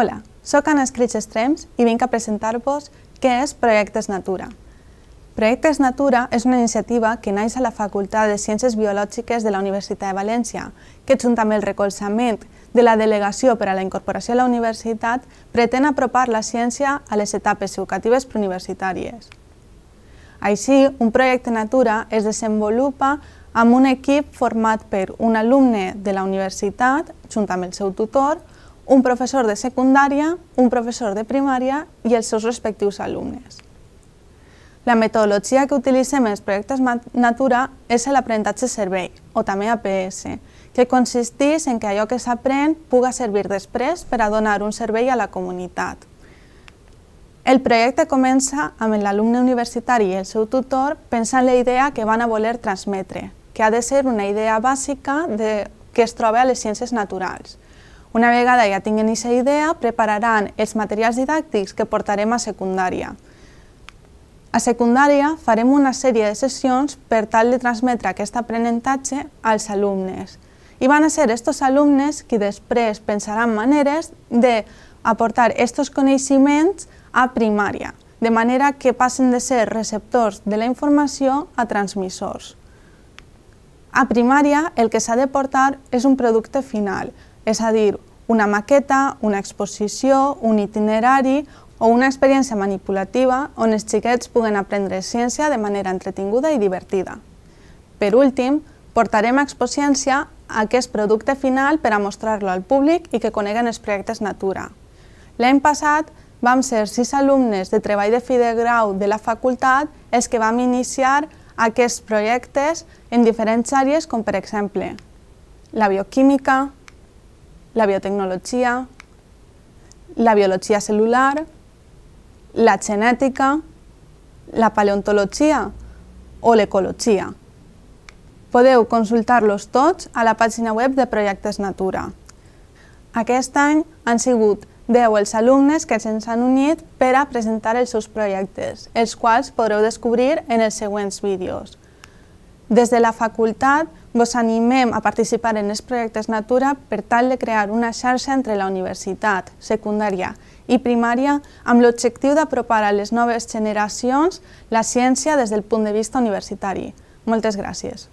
Hola, sóc Anna Escrits Extrems i vinc a presentar-vos què és Projectes Natura. Projectes Natura és una iniciativa que naix a la Facultat de Ciències Biològiques de la Universitat de València, que juntament amb el recolzament de la Delegació per a la Incorporació a la Universitat pretén apropar la ciència a les etapes educatives preuniversitàries. Així, un projecte Natura es desenvolupa amb un equip format per un alumne de la universitat, junt amb el seu tutor, un professor de secundària, un professor de primària i els seus respectius alumnes. La metodologia que utilitzem en els projectes Natura és l'aprenentatge servei, o també APS, que consisteix en que allò que s'aprèn puga servir després per a donar un servei a la comunitat. El projecte comença amb l'alumne universitari i el seu tutor pensant la idea que van a voler transmetre, que ha de ser una idea bàsica de, que es troba a les ciències naturals, una vegada ja tinguen aquesta idea, prepararan els materials didàctics que portarem a secundària. A secundària farem una sèrie de sessions per tal de transmetre aquest aprenentatge als alumnes. I van a ser aquests alumnes qui després pensaran maneres d'aportar aquests coneixements a primària, de manera que passen de ser receptors de la informació a transmissors. A primària el que s'ha de portar és un producte final, és a dir, una maqueta, una exposició, un itinerari o una experiència manipulativa on els xiquets puguen aprendre ciència de manera entretinguda i divertida. Per últim, portarem a Expociència aquest producte final per a mostrar-lo al públic i que coneguen els projectes Natura. L'any passat vam ser sis alumnes de treball de fi de grau de la facultat els que vam iniciar aquests projectes en diferents àrees com per exemple la bioquímica, la biotecnologia, la biologia celular, la genètica, la paleontologia o l'ecologia. Podeu consultar-los tots a la pàgina web de Projectes Natura. Aquest any han sigut 10 els alumnes que se'ns han unit per a presentar els seus projectes, els quals podreu descobrir en els següents vídeos. Des de la facultat vos animem a participar en els projectes Natura per tal de crear una xarxa entre la universitat, secundària i primària amb l'objectiu d'apropar a les noves generacions la ciència des del punt de vista universitari. Moltes gràcies.